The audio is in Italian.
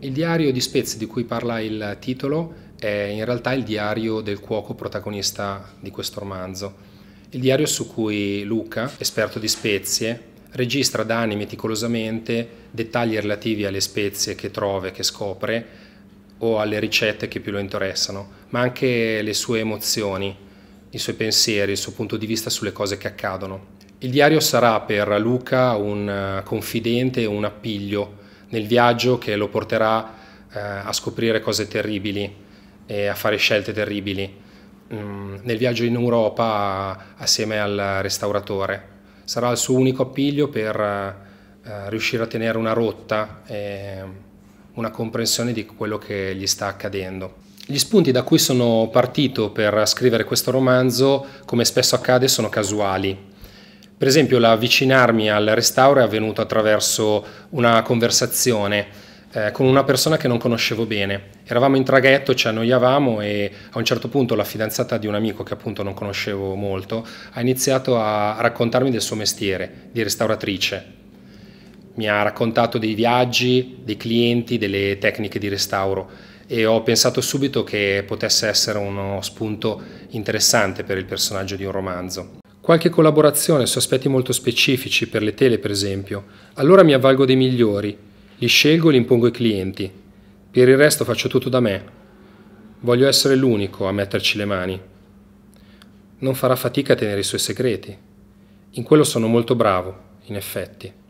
Il diario di Spezzi di cui parla il titolo è in realtà il diario del cuoco protagonista di questo romanzo. Il diario su cui Luca, esperto di spezie, registra da anni meticolosamente dettagli relativi alle spezie che trova e che scopre o alle ricette che più lo interessano, ma anche le sue emozioni, i suoi pensieri, il suo punto di vista sulle cose che accadono. Il diario sarà per Luca un eh, confidente e un appiglio nel viaggio che lo porterà eh, a scoprire cose terribili e a fare scelte terribili. Mm, nel viaggio in Europa assieme al restauratore. Sarà il suo unico appiglio per eh, riuscire a tenere una rotta e una comprensione di quello che gli sta accadendo. Gli spunti da cui sono partito per scrivere questo romanzo, come spesso accade, sono casuali per esempio l'avvicinarmi al restauro è avvenuto attraverso una conversazione eh, con una persona che non conoscevo bene. Eravamo in traghetto, ci annoiavamo e a un certo punto la fidanzata di un amico che appunto non conoscevo molto ha iniziato a raccontarmi del suo mestiere di restauratrice. Mi ha raccontato dei viaggi, dei clienti, delle tecniche di restauro e ho pensato subito che potesse essere uno spunto interessante per il personaggio di un romanzo qualche collaborazione su aspetti molto specifici per le tele per esempio, allora mi avvalgo dei migliori, li scelgo e li impongo ai clienti. Per il resto faccio tutto da me. Voglio essere l'unico a metterci le mani. Non farà fatica a tenere i suoi segreti. In quello sono molto bravo, in effetti.